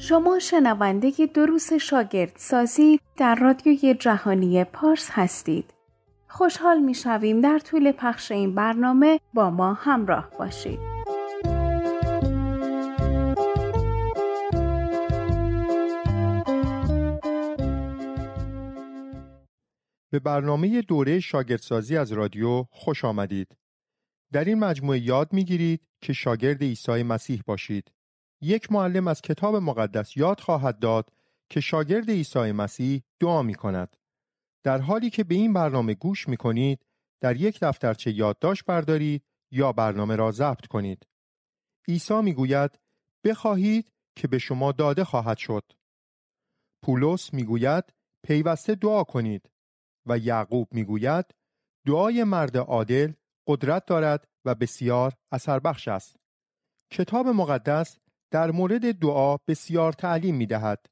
شما شنونده دروس شاگرد سازی در رادیوی جهانی پارس هستید. خوشحال می شویم در طول پخش این برنامه با ما همراه باشید. به برنامه دوره شاگردسازی از رادیو خوش آمدید. در این مجموعه یاد می گیرید که شاگرد عیسی مسیح باشید. یک معلم از کتاب مقدس یاد خواهد داد که شاگرد عیسی مسیح دعا می کند. در حالی که به این برنامه گوش می کنید، در یک دفترچه یادداشت بردارید یا برنامه را ضبط کنید. عیسی می گوید بخواهید که به شما داده خواهد شد. پولس می گوید پیوسته دعا کنید و یعقوب می گوید دعای مرد عادل قدرت دارد و بسیار اثر بخش است. کتاب مقدس در مورد دعا بسیار تعلیم می دهد.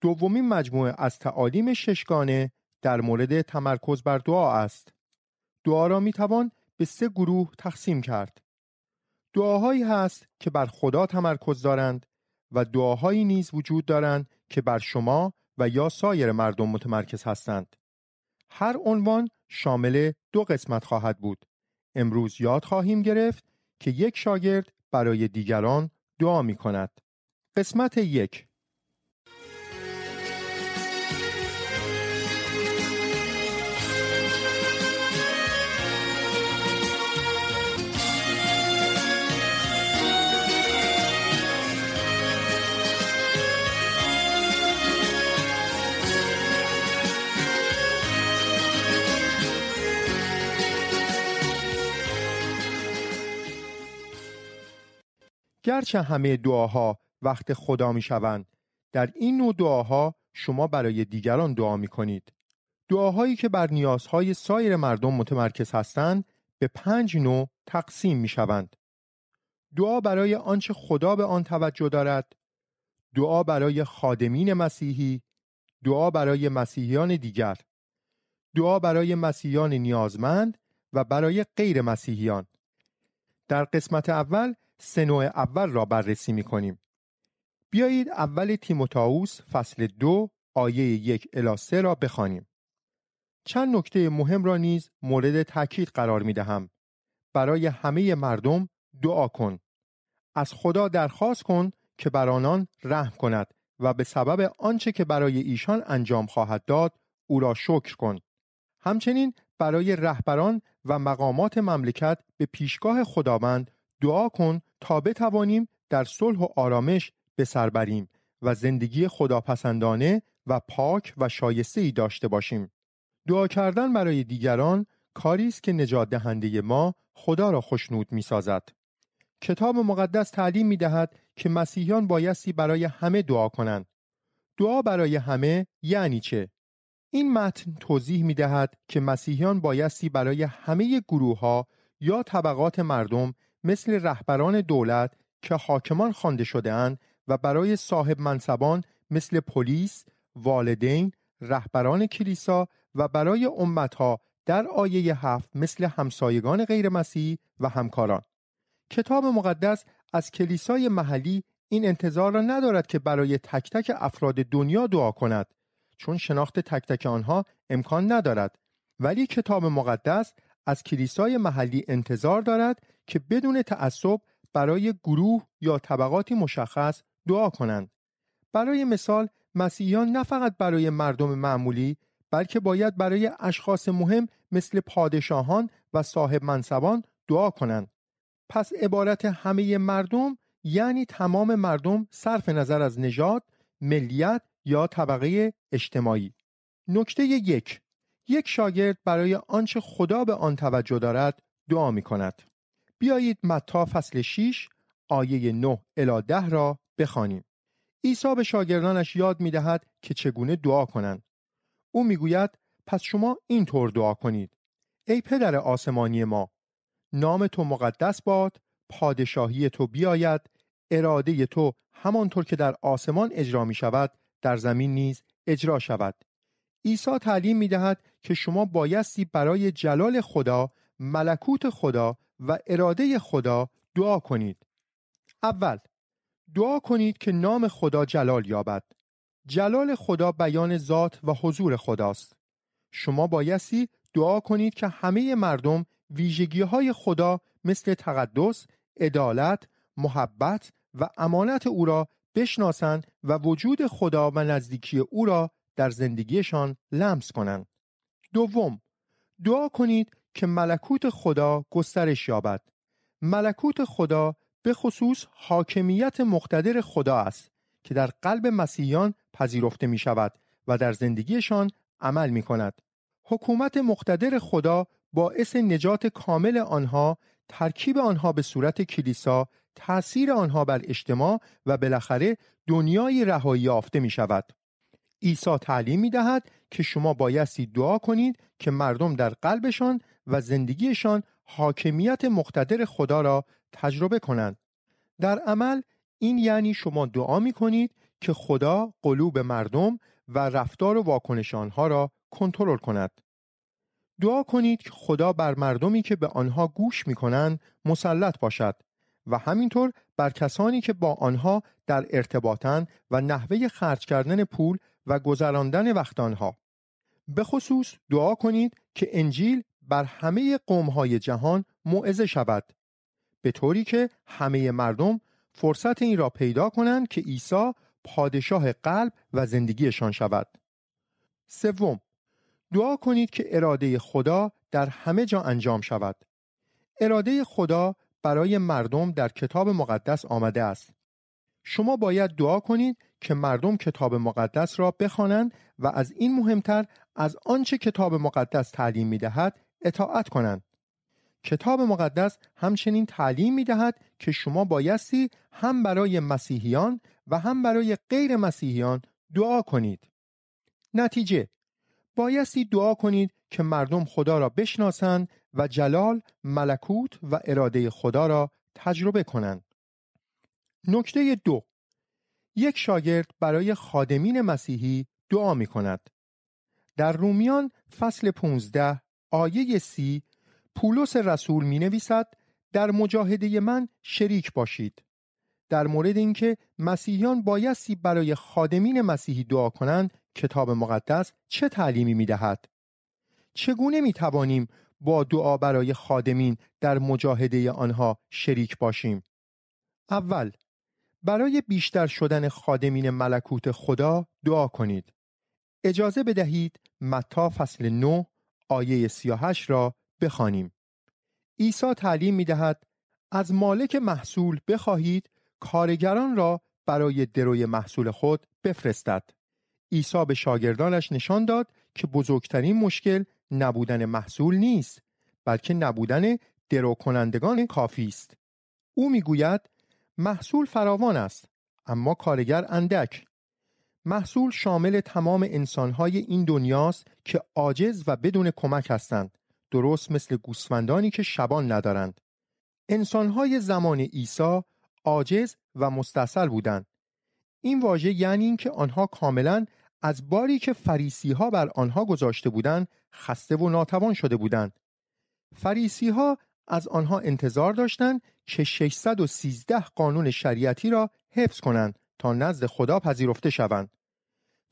دومین مجموعه از تعالیم ششگانه در مورد تمرکز بر دعا است. دعا را می توان به سه گروه تقسیم کرد. دعاهایی هست که بر خدا تمرکز دارند و دعاهایی نیز وجود دارند که بر شما و یا سایر مردم متمرکز هستند. هر عنوان شامل دو قسمت خواهد بود. امروز یاد خواهیم گرفت که یک شاگرد برای دیگران دعا میکند قسمت 1 گرچه همه دعاها وقت خدا می شوند در این نوع دعاها شما برای دیگران دعا می کنید دعاهایی که بر نیازهای سایر مردم متمرکز هستند به پنج نوع تقسیم می شوند دعا برای آنچه خدا به آن توجه دارد دعا برای خادمین مسیحی دعا برای مسیحیان دیگر دعا برای مسیحیان نیازمند و برای غیر مسیحیان در قسمت اول سه نوع اول را بررسی می کنیم. بیایید اول تیموتائوس فصل دو آیه یک الی را بخوانیم. چند نکته مهم را نیز مورد تاکید قرار می دهم. برای همه مردم دعا کن. از خدا درخواست کن که بر آنان رحم کند و به سبب آنچه که برای ایشان انجام خواهد داد او را شکر کن. همچنین برای رهبران و مقامات مملکت به پیشگاه خداوند دعا کن تا بتوانیم در صلح و آرامش به سر بریم و زندگی خداپسندانه و پاک و شایسته ای داشته باشیم. دعا کردن برای دیگران کاری است که نجات دهنده ما خدا را خشنود می سازد. کتاب مقدس تعلیم می دهد که مسیحیان بایستی برای همه دعا کنند. دعا برای همه یعنی چه؟ این متن توضیح می دهد که مسیحیان بایستی برای همه گروه ها یا طبقات مردم مثل رهبران دولت که حاکمان خوانده اند و برای صاحب منصبان مثل پلیس، والدین، رهبران کلیسا و برای امتها در آیه هفت مثل همسایگان غیر مسیح و همکاران کتاب مقدس از کلیسای محلی این انتظار را ندارد که برای تک تک افراد دنیا دعا کند چون شناخت تک تک آنها امکان ندارد ولی کتاب مقدس از کلیسای محلی انتظار دارد که بدون تعصب برای گروه یا طبقاتی مشخص دعا کنند. برای مثال مسیحیان نه فقط برای مردم معمولی بلکه باید برای اشخاص مهم مثل پادشاهان و صاحب منصبان دعا کنند. پس عبارت همه مردم یعنی تمام مردم صرف نظر از نژاد، ملیت یا طبقه اجتماعی. نکته یک یک شاگرد برای آنچه خدا به آن توجه دارد دعا می کند. بیایید متا فصل 6 آیه 9 الی 10 را بخوانیم. عیسی به شاگردانش یاد می که چگونه دعا کنند. او میگوید پس شما اینطور دعا کنید. ای پدر آسمانی ما نام تو مقدس باد پادشاهی تو بیاید اراده تو همانطور که در آسمان اجرا می شود در زمین نیز اجرا شود عیسی تعلیم می دهد که شما بایستی برای جلال خدا ملکوت خدا و اراده خدا دعا کنید. اول دعا کنید که نام خدا جلال یابد. جلال خدا بیان ذات و حضور خداست. شما بایستی دعا کنید که همه مردم ویژگی های خدا مثل تقدس، عدالت، محبت و امانت او را بشناسند و وجود خدا و نزدیکی او را در زندگیشان لمس کنند. دوم، دعا کنید که ملکوت خدا گسترش یابد ملکوت خدا به خصوص حاکمیت مقتدر خدا است که در قلب مسیحیان پذیرفته می شود و در زندگیشان عمل می کند. حکومت مقتدر خدا باعث نجات کامل آنها، ترکیب آنها به صورت کلیسا، تأثیر آنها بر اجتماع و بالاخره دنیای رهایی یافته می شود. عیسی تعلیم می دهد که شما بایستی دعا کنید که مردم در قلبشان و زندگیشان حاکمیت مقتدر خدا را تجربه کنند. در عمل این یعنی شما دعا می کنید که خدا قلوب مردم و رفتار و واکنش آنها را کنترل کند. دعا کنید که خدا بر مردمی که به آنها گوش می کنند مسلط باشد و همینطور بر کسانی که با آنها در ارتباطن و نحوه خرج کردن پول و گذراندن وقت آنها. به خصوص دعا کنید که انجیل بر همه قومهای جهان موعظه شود به طوری که همه مردم فرصت این را پیدا کنند که عیسی پادشاه قلب و زندگیشان شود سوم دعا کنید که اراده خدا در همه جا انجام شود اراده خدا برای مردم در کتاب مقدس آمده است شما باید دعا کنید که مردم کتاب مقدس را بخوانند و از این مهمتر از آنچه کتاب مقدس تعلیم می دهد اطاعت کنند کتاب مقدس همچنین تعلیم می دهد که شما بایستی هم برای مسیحیان و هم برای غیر مسیحیان دعا کنید. نتیجه بایستی دعا کنید که مردم خدا را بشناسند و جلال، ملکوت و اراده خدا را تجربه کنند. نکته دو یک شاگرد برای خادمین مسیحی دعا می کند. در رومیان فصل 15 آیه سی پولس رسول می نویسد در مجاهده من شریک باشید در مورد اینکه مسیحیان بایستی برای خادمین مسیحی دعا کنند کتاب مقدس چه تعلیمی می دهد؟ چگونه می توانیم با دعا برای خادمین در مجاهده آنها شریک باشیم؟ اول برای بیشتر شدن خادمین ملکوت خدا دعا کنید. اجازه بدهید متا فصل 9 آیه 38 را بخوانیم. عیسی تعلیم می دهد از مالک محصول بخواهید کارگران را برای دروی محصول خود بفرستد. عیسی به شاگردانش نشان داد که بزرگترین مشکل نبودن محصول نیست بلکه نبودن درو کنندگان کافی است. او میگوید محصول فراوان است اما کارگر اندک محصول شامل تمام انسانهای این دنیاست که عاجز و بدون کمک هستند درست مثل گوسفندانی که شبان ندارند انسانهای زمان عیسی عاجز و مستصل بودند این واژه یعنی اینکه آنها کاملا از باری که فریسی ها بر آنها گذاشته بودند خسته و ناتوان شده بودند فریسی ها از آنها انتظار داشتند که 613 قانون شریعتی را حفظ کنند تا نزد خدا پذیرفته شوند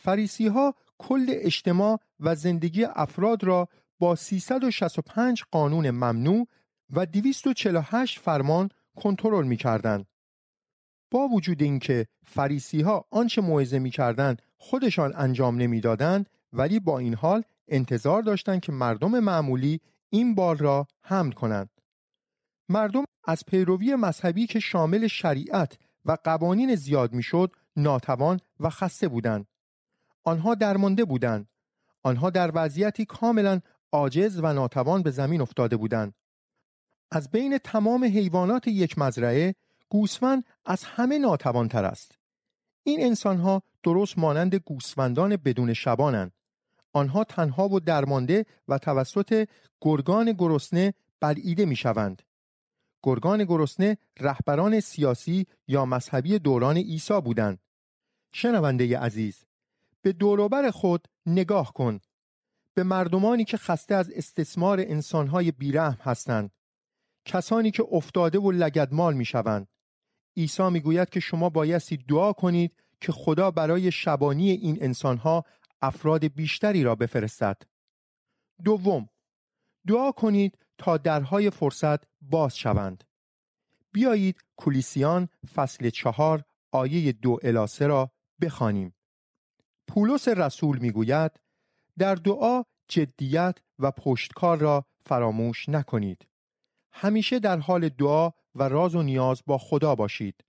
فریسی ها کل اجتماع و زندگی افراد را با 365 قانون ممنوع و 248 فرمان کنترل می کردن. با وجود اینکه فریسی آنچه موعظه می خودشان انجام نمیدادند ولی با این حال انتظار داشتند که مردم معمولی این بال را حمل کنند. مردم از پیروی مذهبی که شامل شریعت و قوانین زیاد میشد ناتوان و خسته بودند آنها درمانده بودند آنها در وضعیتی کاملا عاجز و ناتوان به زمین افتاده بودند از بین تمام حیوانات یک مزرعه گوسفند از همه ناتوان تر است این انسانها درست مانند گوسفندان بدون شبانند آنها تنها و درمانده و توسط گرگان گرسنه بلعیده میشوند گرگان گرسنه رهبران سیاسی یا مذهبی دوران عیسی بودند. شنونده عزیز به دوروبر خود نگاه کن به مردمانی که خسته از استثمار انسانهای بیرحم هستند کسانی که افتاده و لگدمال میشوند عیسی میگوید که شما بایستی دعا کنید که خدا برای شبانی این انسانها افراد بیشتری را بفرستد دوم دعا کنید تا درهای فرصت باز شوند بیایید کولیسیان فصل چهار آیه دو الاسه را بخوانیم پولس رسول میگوید در دعا جدیت و پشتکار را فراموش نکنید همیشه در حال دعا و راز و نیاز با خدا باشید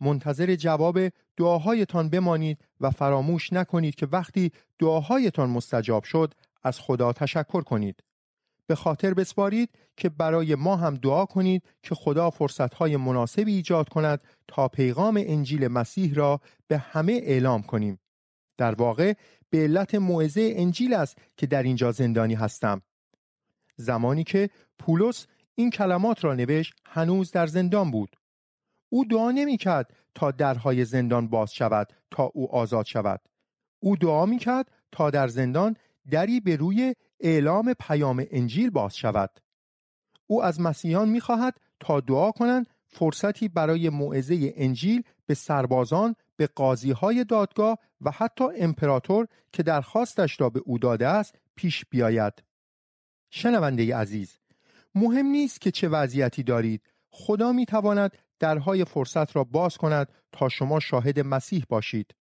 منتظر جواب دعاهایتان بمانید و فراموش نکنید که وقتی دعاهایتان مستجاب شد از خدا تشکر کنید به خاطر بسپارید که برای ما هم دعا کنید که خدا فرصتهای مناسبی ایجاد کند تا پیغام انجیل مسیح را به همه اعلام کنیم. در واقع به علت موعظه انجیل است که در اینجا زندانی هستم. زمانی که پولس این کلمات را نوشت هنوز در زندان بود. او دعا نمی تا درهای زندان باز شود تا او آزاد شود. او دعا می کرد تا در زندان دری به روی اعلام پیام انجیل باز شود او از مسیحیان میخواهد تا دعا کنند فرصتی برای موعظه انجیل به سربازان به قاضیهای دادگاه و حتی امپراتور که درخواستش را به او داده است پیش بیاید شنونده عزیز مهم نیست که چه وضعیتی دارید خدا می درهای فرصت را باز کند تا شما شاهد مسیح باشید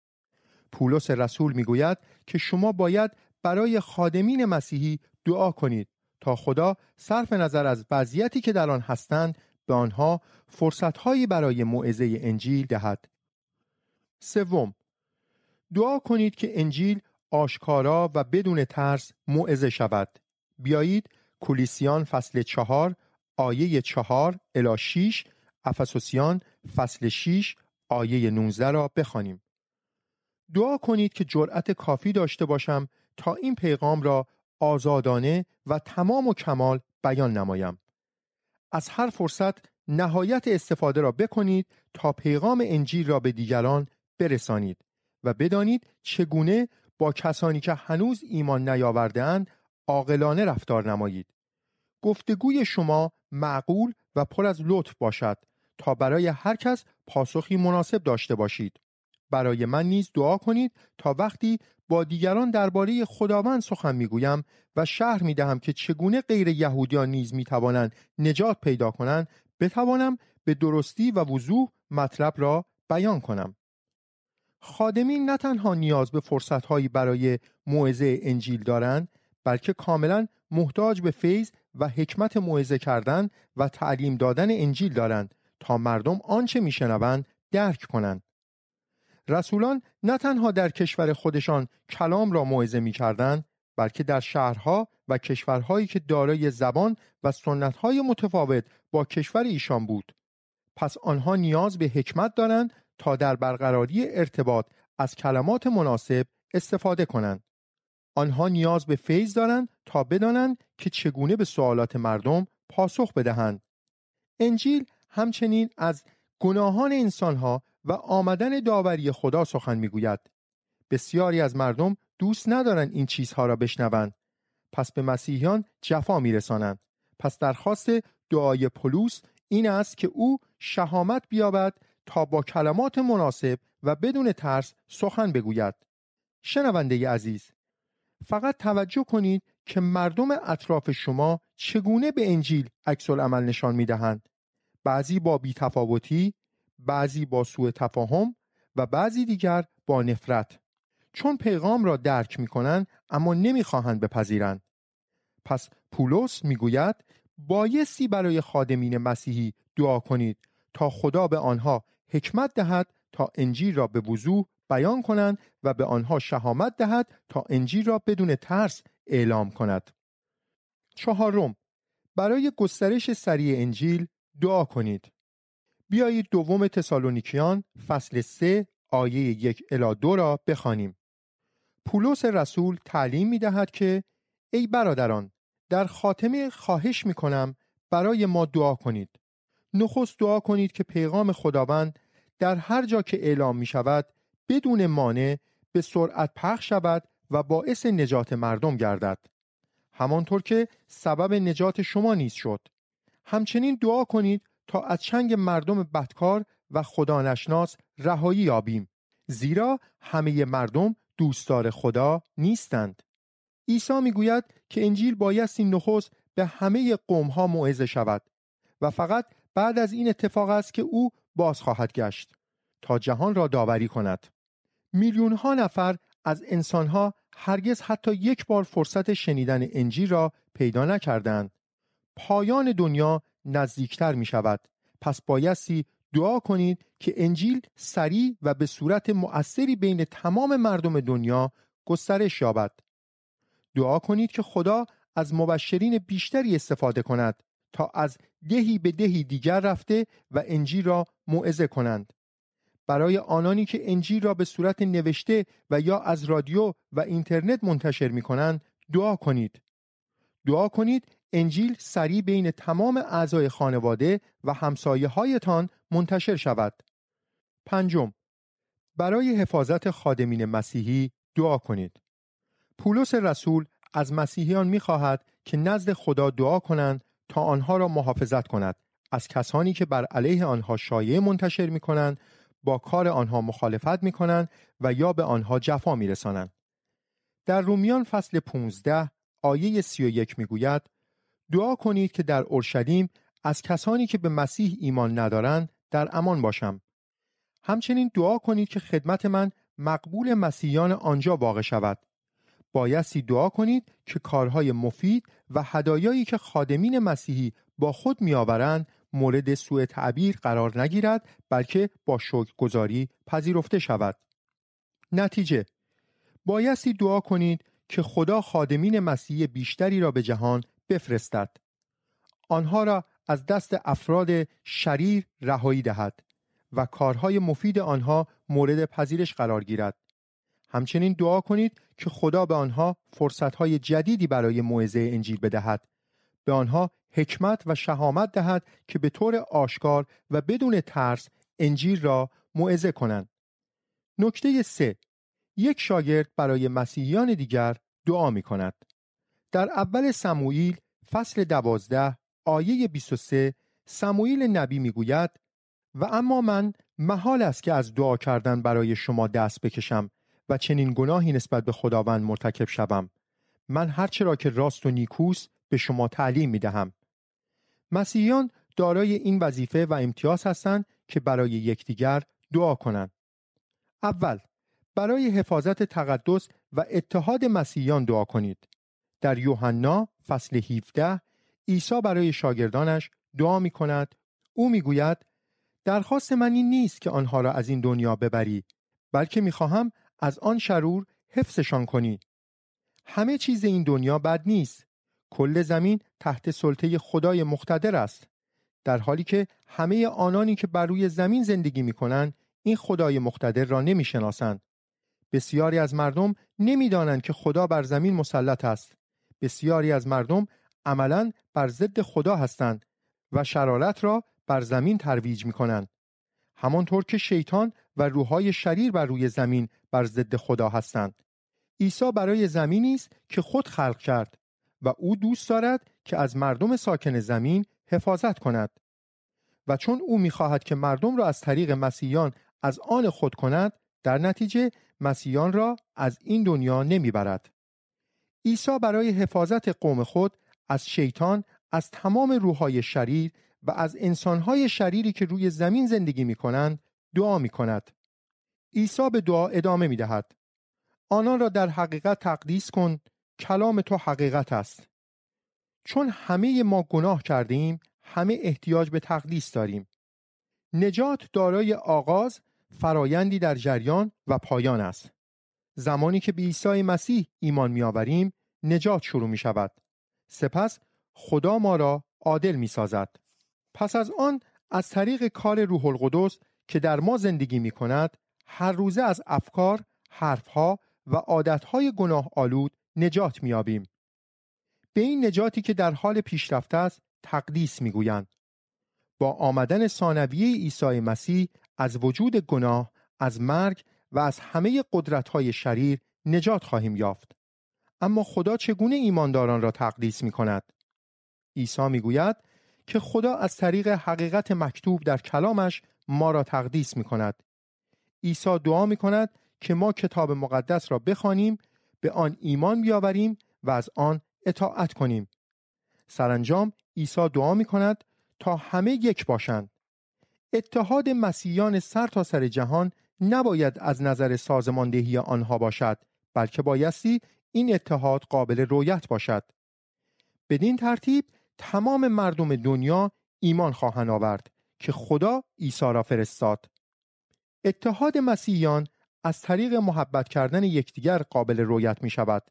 پولس رسول میگوید که شما باید برای خادمین مسیحی دعا کنید تا خدا صرف نظر از وضعیتی که در آن هستند به آنها فرصتهایی برای معزه انجیل دهد سوم دعا کنید که انجیل آشکارا و بدون ترس موعظه شود بیایید کولیسیان فصل چهار آیه چهار الا شیش افسوسیان فصل شیش آیه 19 را بخوانیم. دعا کنید که جرأت کافی داشته باشم تا این پیغام را آزادانه و تمام و کمال بیان نمایم از هر فرصت نهایت استفاده را بکنید تا پیغام انجیل را به دیگران برسانید و بدانید چگونه با کسانی که هنوز ایمان اند عاقلانه رفتار نمایید گفتگوی شما معقول و پر از لطف باشد تا برای هر کس پاسخی مناسب داشته باشید برای من نیز دعا کنید تا وقتی با دیگران درباره خداوند سخن میگویم و شهر میدهم که چگونه غیر یهودیان نیز میتوانند نجات پیدا کنند بتوانم به درستی و وضوح مطلب را بیان کنم خادمین نه تنها نیاز به هایی برای موعظه انجیل دارند بلکه کاملا محتاج به فیض و حکمت موعظه کردن و تعلیم دادن انجیل دارند تا مردم آنچه میشنوند درک کنند رسولان نه تنها در کشور خودشان کلام را موعظه می‌کردند، بلکه در شهرها و کشورهایی که دارای زبان و سنتهای متفاوت با کشور ایشان بود پس آنها نیاز به حکمت دارند تا در برقراری ارتباط از کلمات مناسب استفاده کنند آنها نیاز به فیض دارند تا بدانند که چگونه به سوالات مردم پاسخ بدهند انجیل همچنین از گناهان انسانها و آمدن داوری خدا سخن میگوید بسیاری از مردم دوست ندارند این چیزها را بشنوند پس به مسیحیان جفا میرسانند پس درخواست دعای پولس این است که او شهامت بیابد تا با کلمات مناسب و بدون ترس سخن بگوید شنونده عزیز فقط توجه کنید که مردم اطراف شما چگونه به انجیل عکس عمل نشان می دهند. بعضی با بیتفاوتی، بعضی با سوء تفاهم و بعضی دیگر با نفرت چون پیغام را درک می کنند اما نمیخواهند بپذیرند پس پولس میگوید بایستی برای خادمین مسیحی دعا کنید تا خدا به آنها حکمت دهد تا انجیل را به وضوح بیان کنند و به آنها شهامت دهد تا انجیل را بدون ترس اعلام کند چهارم برای گسترش سریع انجیل دعا کنید بیایید دوم تسالونیکیان فصل 3 آیه یک الی 2 را بخوانیم. پولس رسول تعلیم می دهد که ای برادران در خاتمه خواهش می برای ما دعا کنید. نخست دعا کنید که پیغام خداوند در هر جا که اعلام می شود بدون مانع به سرعت پخش شود و باعث نجات مردم گردد. همانطور که سبب نجات شما نیز شد. همچنین دعا کنید تا از چنگ مردم بدکار و خدانشناس رهایی یابیم زیرا همه مردم دوستدار خدا نیستند عیسی میگوید که انجیل بایستی نخست به همه ها موعظه شود و فقط بعد از این اتفاق است که او باز خواهد گشت تا جهان را داوری کند میلیون ها نفر از انسان ها هرگز حتی یک بار فرصت شنیدن انجیل را پیدا نکردند پایان دنیا نزدیکتر می شود پس بایستی دعا کنید که انجیل سریع و به صورت مؤثری بین تمام مردم دنیا گسترش یابد دعا کنید که خدا از مبشرین بیشتری استفاده کند تا از دهی به دهی دیگر رفته و انجیل را موعظه کنند برای آنانی که انجیل را به صورت نوشته و یا از رادیو و اینترنت منتشر می کنند دعا کنید دعا کنید انجیل سریع بین تمام اعضای خانواده و همسایه هایتان منتشر شود. پنجم برای حفاظت خادمین مسیحی دعا کنید. پولس رسول از مسیحیان خواهد که نزد خدا دعا کنند تا آنها را محافظت کند از کسانی که بر علیه آنها شایعه منتشر می کنند با کار آنها مخالفت می کنند و یا به آنها جفا می رسانند. در رومیان فصل 15 آیه 31 می گوید دعا کنید که در اورشلیم از کسانی که به مسیح ایمان ندارند در امان باشم. همچنین دعا کنید که خدمت من مقبول مسیحیان آنجا واقع شود. بایستی دعا کنید که کارهای مفید و هدایایی که خادمین مسیحی با خود میآورند مورد سوء تعبیر قرار نگیرد بلکه با شکرگزاری پذیرفته شود. نتیجه بایستی دعا کنید که خدا خادمین مسیحی بیشتری را به جهان بفرستد آنها را از دست افراد شریر رهایی دهد و کارهای مفید آنها مورد پذیرش قرار گیرد همچنین دعا کنید که خدا به آنها فرصتهای جدیدی برای موعظه انجیل بدهد به آنها حکمت و شهامت دهد که به طور آشکار و بدون ترس انجیل را موعظه کنند نکته سه یک شاگرد برای مسیحیان دیگر دعا می کند در اول سموئیل فصل دوازده آیه 23 سموئیل نبی میگوید و اما من محال است که از دعا کردن برای شما دست بکشم و چنین گناهی نسبت به خداوند مرتکب شوم من هرچه را که راست و نیکوست به شما تعلیم میدهم. مسیحیان دارای این وظیفه و امتیاز هستند که برای یکدیگر دعا کنند اول برای حفاظت تقدس و اتحاد مسیحیان دعا کنید در یوحنا فصل 17 عیسی برای شاگردانش دعا می کند او می گوید درخواست من این نیست که آنها را از این دنیا ببری بلکه می خواهم از آن شرور حفظشان کنی همه چیز این دنیا بد نیست کل زمین تحت سلطه خدای مقتدر است در حالی که همه آنانی که بر روی زمین زندگی می کنند این خدای مقتدر را نمی شناسند. بسیاری از مردم نمیدانند که خدا بر زمین مسلط است بسیاری از مردم عملا بر ضد خدا هستند و شرارت را بر زمین ترویج می کنند. همانطور که شیطان و روحهای شریر بر روی زمین بر ضد خدا هستند. عیسی برای زمینی است که خود خلق کرد و او دوست دارد که از مردم ساکن زمین حفاظت کند. و چون او میخواهد که مردم را از طریق مسیحیان از آن خود کند در نتیجه مسیحیان را از این دنیا نمیبرد عیسی برای حفاظت قوم خود از شیطان از تمام روحهای شریر و از انسانهای شریری که روی زمین زندگی می کنند دعا می کند. عیسی به دعا ادامه می دهد. آنان را در حقیقت تقدیس کن کلام تو حقیقت است. چون همه ما گناه کردیم همه احتیاج به تقدیس داریم. نجات دارای آغاز فرایندی در جریان و پایان است. زمانی که به عیسی مسیح ایمان میآوریم نجات شروع می شود سپس خدا ما را عادل می سازد پس از آن از طریق کار روح القدس که در ما زندگی می کند هر روزه از افکار، حرفها و عادتهای گناه آلود نجات آبیم. به این نجاتی که در حال پیشرفته است تقدیس گویند. با آمدن ثانویه عیسی مسیح از وجود گناه، از مرگ و از همه های شریر نجات خواهیم یافت اما خدا چگونه ایمانداران را تقدیس می کند؟ عیسی می گوید که خدا از طریق حقیقت مکتوب در کلامش ما را تقدیس می کند. عیسی دعا می کند که ما کتاب مقدس را بخوانیم، به آن ایمان بیاوریم و از آن اطاعت کنیم. سرانجام عیسی دعا می کند تا همه یک باشند. اتحاد مسیحیان سر تا سر جهان نباید از نظر سازماندهی آنها باشد بلکه بایستی این اتحاد قابل رویت باشد بدین ترتیب تمام مردم دنیا ایمان خواهند آورد که خدا عیسی را فرستاد اتحاد مسیحیان از طریق محبت کردن یکدیگر قابل رویت می شود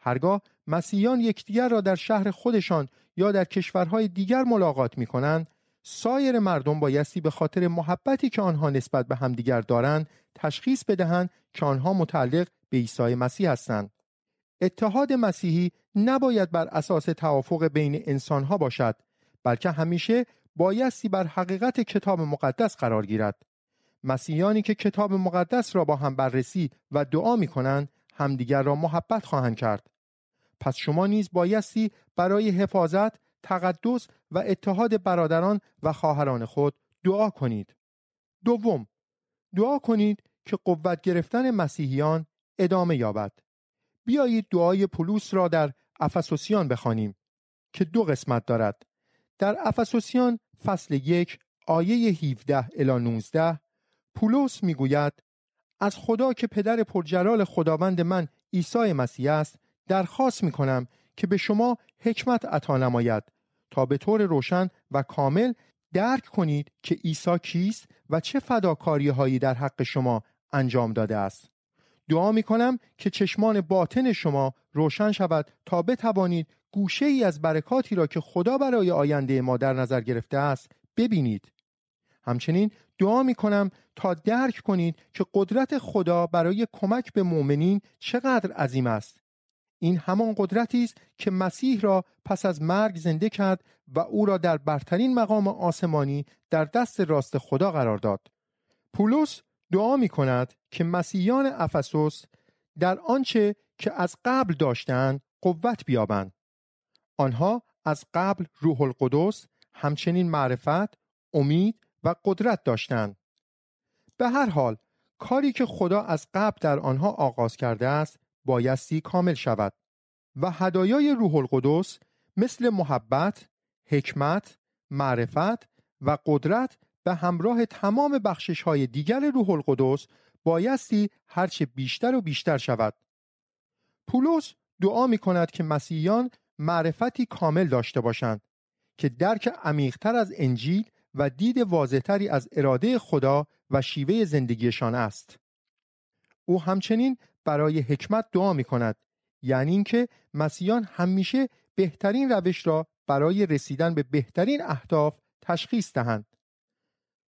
هرگاه مسیحیان یکدیگر را در شهر خودشان یا در کشورهای دیگر ملاقات می کنند سایر مردم بایستی به خاطر محبتی که آنها نسبت به همدیگر دارند تشخیص بدهند که آنها متعلق به عیسی مسیح هستند اتحاد مسیحی نباید بر اساس توافق بین انسانها باشد بلکه همیشه بایستی بر حقیقت کتاب مقدس قرار گیرد مسیحیانی که کتاب مقدس را با هم بررسی و دعا می کنند همدیگر را محبت خواهند کرد پس شما نیز بایستی برای حفاظت تقدس و اتحاد برادران و خواهران خود دعا کنید. دوم، دعا کنید که قوت گرفتن مسیحیان ادامه یابد. بیایید دعای پولوس را در افسوسیان بخوانیم که دو قسمت دارد. در افسوسیان فصل یک آیه 17 الی 19 پولس میگوید از خدا که پدر پرجلال خداوند من عیسی مسیح است درخواست میکنم که به شما حکمت عطا نماید تا به طور روشن و کامل درک کنید که عیسی کیست و چه فداکاری هایی در حق شما انجام داده است. دعا می کنم که چشمان باطن شما روشن شود تا بتوانید گوشه ای از برکاتی را که خدا برای آینده ما در نظر گرفته است ببینید. همچنین دعا می کنم تا درک کنید که قدرت خدا برای کمک به مؤمنین چقدر عظیم است این همان قدرتی است که مسیح را پس از مرگ زنده کرد و او را در برترین مقام آسمانی در دست راست خدا قرار داد پولس دعا می کند که مسیحیان افسوس در آنچه که از قبل داشتند قوت بیابند آنها از قبل روح القدس همچنین معرفت امید و قدرت داشتند به هر حال کاری که خدا از قبل در آنها آغاز کرده است بایستی کامل شود و هدایای روح القدس مثل محبت، حکمت، معرفت و قدرت به همراه تمام بخشش های دیگر روح القدس بایستی هرچه بیشتر و بیشتر شود. پولس دعا می کند که مسیحیان معرفتی کامل داشته باشند که درک عمیقتر از انجیل و دید واضحتری از اراده خدا و شیوه زندگیشان است. او همچنین برای حکمت دعا می کند یعنی اینکه مسیحیان همیشه بهترین روش را برای رسیدن به بهترین اهداف تشخیص دهند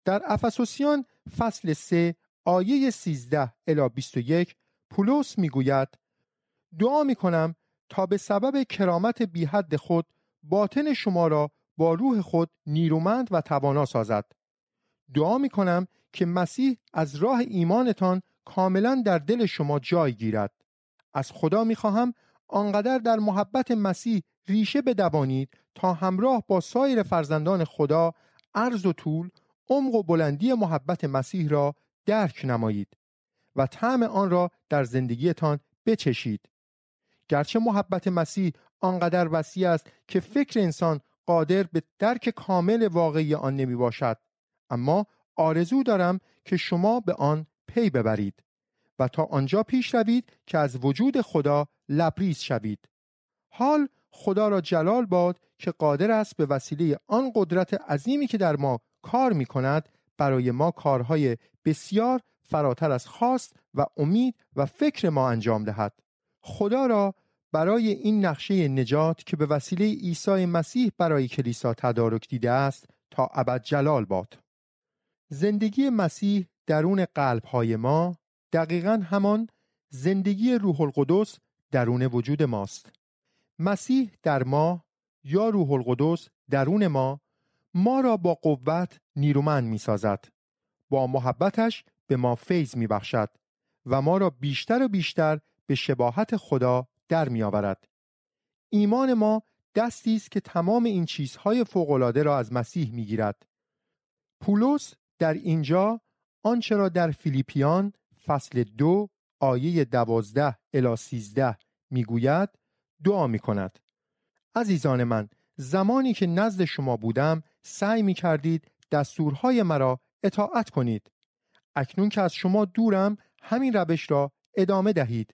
در افسوسیان فصل 3 آیه 13 الی 21 پولس میگوید دعا می کنم تا به سبب کرامت بی خود باطن شما را با روح خود نیرومند و توانا سازد دعا می کنم که مسیح از راه ایمانتان کاملا در دل شما جای گیرد از خدا خواهم آنقدر در محبت مسیح ریشه بدوانید تا همراه با سایر فرزندان خدا عرض و طول عمق و بلندی محبت مسیح را درک نمایید و طعم آن را در زندگیتان بچشید گرچه محبت مسیح آنقدر وسیع است که فکر انسان قادر به درک کامل واقعی آن نمی باشد اما آرزو دارم که شما به آن پی ببرید و تا آنجا پیش روید که از وجود خدا لبریز شوید حال خدا را جلال باد که قادر است به وسیله آن قدرت عظیمی که در ما کار می کند برای ما کارهای بسیار فراتر از خواست و امید و فکر ما انجام دهد خدا را برای این نقشه نجات که به وسیله عیسی مسیح برای کلیسا تدارک دیده است تا ابد جلال باد زندگی مسیح درون قلب های ما دقیقا همان زندگی روح القدس درون وجود ماست مسیح در ما یا روح القدس درون ما ما را با قوت نیرومند می سازد با محبتش به ما فیض می بخشد و ما را بیشتر و بیشتر به شباهت خدا در می آورد. ایمان ما دستی است که تمام این چیزهای فوقالعاده را از مسیح می گیرد. پولس در اینجا آنچه را در فیلیپیان فصل دو آیه دوازده الا سیزده میگوید دعا می کند. عزیزان من زمانی که نزد شما بودم سعی می کردید دستورهای مرا اطاعت کنید. اکنون که از شما دورم همین روش را ادامه دهید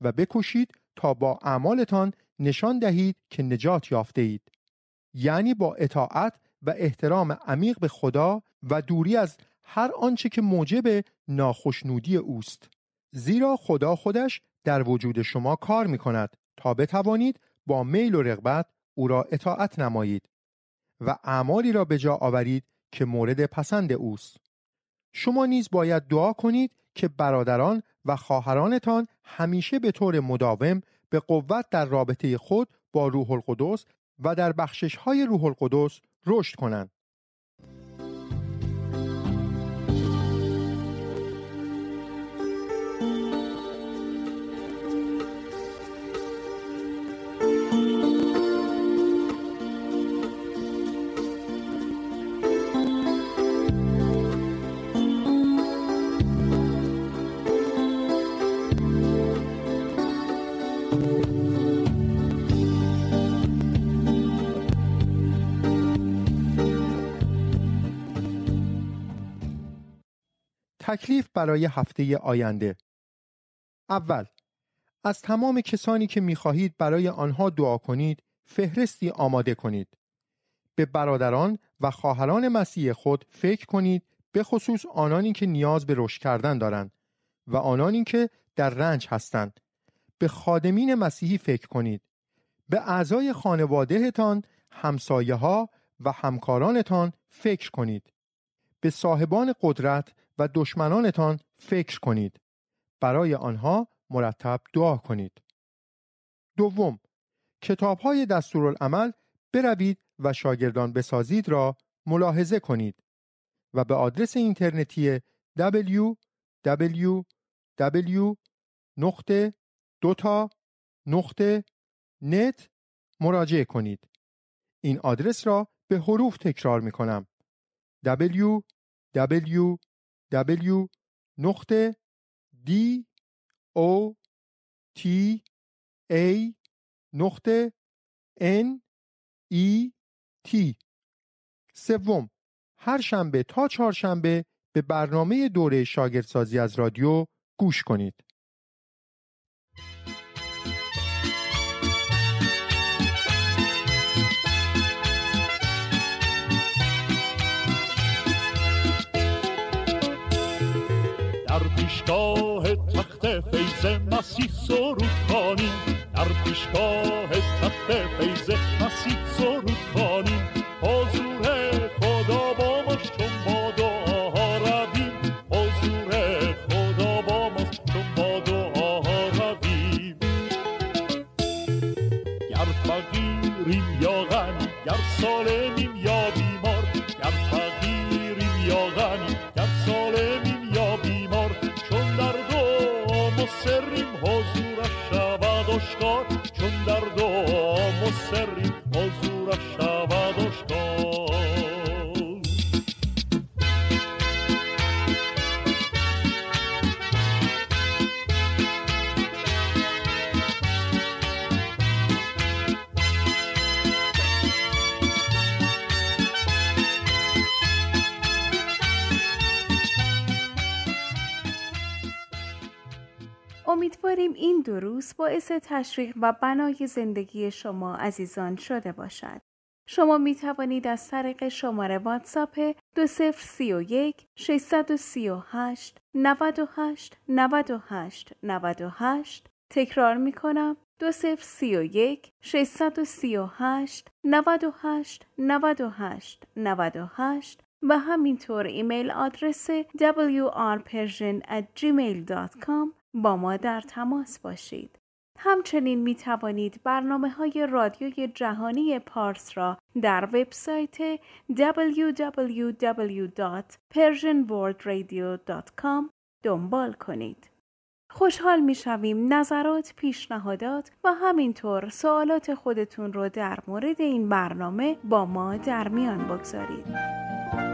و بکشید تا با اعمالتان نشان دهید که نجات یافته اید. یعنی با اطاعت و احترام عمیق به خدا و دوری از هر آنچه که موجب ناخشنودی اوست زیرا خدا خودش در وجود شما کار می کند تا بتوانید با میل و رغبت او را اطاعت نمایید و اعمالی را به جا آورید که مورد پسند اوست شما نیز باید دعا کنید که برادران و خواهرانتان همیشه به طور مداوم به قوت در رابطه خود با روح القدس و در بخشش های روح القدس رشد کنند تکلیف برای هفته آینده اول از تمام کسانی که میخواهید برای آنها دعا کنید فهرستی آماده کنید به برادران و خواهران مسیح خود فکر کنید به خصوص آنانی که نیاز به رشد کردن دارند و آنانی که در رنج هستند به خادمین مسیحی فکر کنید به اعضای خانوادهتان همسایه ها و همکارانتان فکر کنید به صاحبان قدرت و دشمنانتان فکر کنید برای آنها مرتب دعا کنید دوم کتاب های دستورالعمل بروید و شاگردان بسازید را ملاحظه کنید و به آدرس اینترنتی www نقطه دوتا نقطه نت مراجعه کنید این آدرس را به حروف تکرار می کنم www w نقطه d o t a نقطه n e t سوم هر شنبه تا چهارشنبه به برنامه دوره شاگردسازی از رادیو گوش کنید. פישקו את הכתף איזה מסיס אורות חונים הר פישקו את הכתף איזה מסיס אורות עוזו مشکار چون در و مصری باعث تشویق و بنای زندگی شما عزیزان شده باشد. شما می توانید از طریق شماره واتساپ 2031 638 98 98 98 تکرار می کنم 2031 638 98 98 98 و همینطور ایمیل آدرس gmail.com با ما در تماس باشید. همچنین می توانید برنامه های رادیوی جهانی پارس را در وبسایت www.persianworldradio.com دنبال کنید. خوشحال می شویم نظرات، پیشنهادات و همینطور سوالات خودتون رو در مورد این برنامه با ما در میان بگذارید.